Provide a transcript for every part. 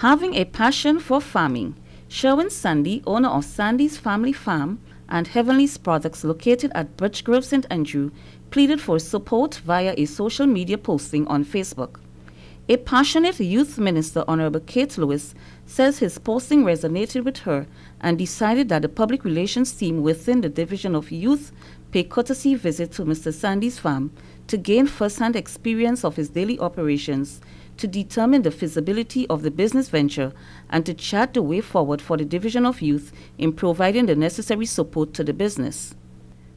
Having a passion for farming, Sherwin Sandy, owner of Sandy's Family Farm and Heavenly's Products located at Birchgrove St. Andrew, pleaded for support via a social media posting on Facebook. A passionate youth minister, Honorable Kate Lewis, says his posting resonated with her and decided that the public relations team within the Division of Youth pay courtesy visit to Mr. Sandy's farm to gain first-hand experience of his daily operations, to determine the feasibility of the business venture, and to chart the way forward for the Division of Youth in providing the necessary support to the business.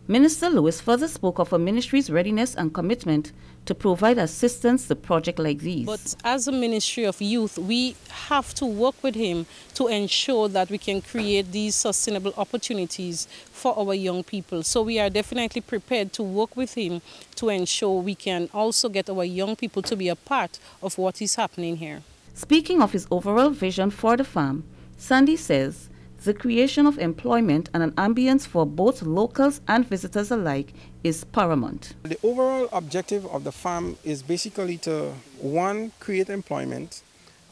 Minister Lewis further spoke of a ministry's readiness and commitment to provide assistance to projects like these. But as a Ministry of Youth, we have to work with him to ensure that we can create these sustainable opportunities for our young people. So we are definitely prepared to work with him to ensure we can also get our young people to be a part of what is happening here. Speaking of his overall vision for the farm, Sandy says the creation of employment and an ambience for both locals and visitors alike is paramount. The overall objective of the farm is basically to one, create employment,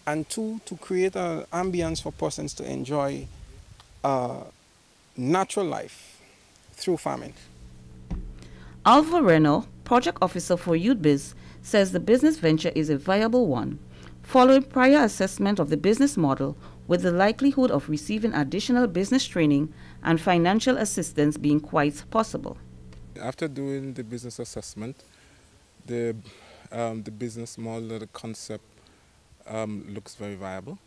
and two, to create an ambience for persons to enjoy uh, natural life through farming. Alva Reno, project officer for UDBiz, says the business venture is a viable one. Following prior assessment of the business model, with the likelihood of receiving additional business training and financial assistance being quite possible. After doing the business assessment, the, um, the business model, the concept um, looks very viable.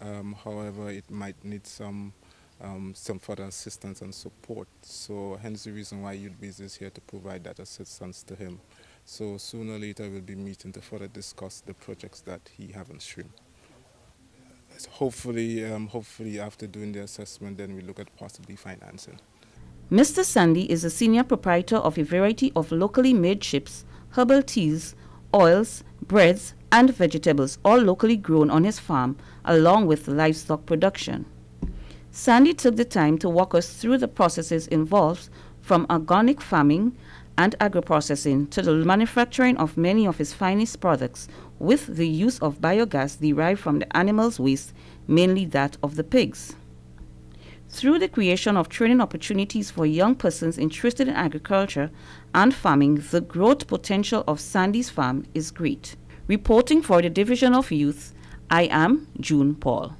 Um, however, it might need some, um, some further assistance and support. So hence the reason why Youth Biz is here to provide that assistance to him. So sooner or later we'll be meeting to further discuss the projects that he have in stream hopefully, um, hopefully after doing the assessment, then we look at possibly financing. Mr. Sandy is a senior proprietor of a variety of locally made chips, herbal teas, oils, breads, and vegetables, all locally grown on his farm, along with livestock production. Sandy took the time to walk us through the processes involved from organic farming and agro-processing to the manufacturing of many of its finest products with the use of biogas derived from the animal's waste, mainly that of the pigs. Through the creation of training opportunities for young persons interested in agriculture and farming, the growth potential of Sandy's farm is great. Reporting for the Division of Youth, I am June Paul.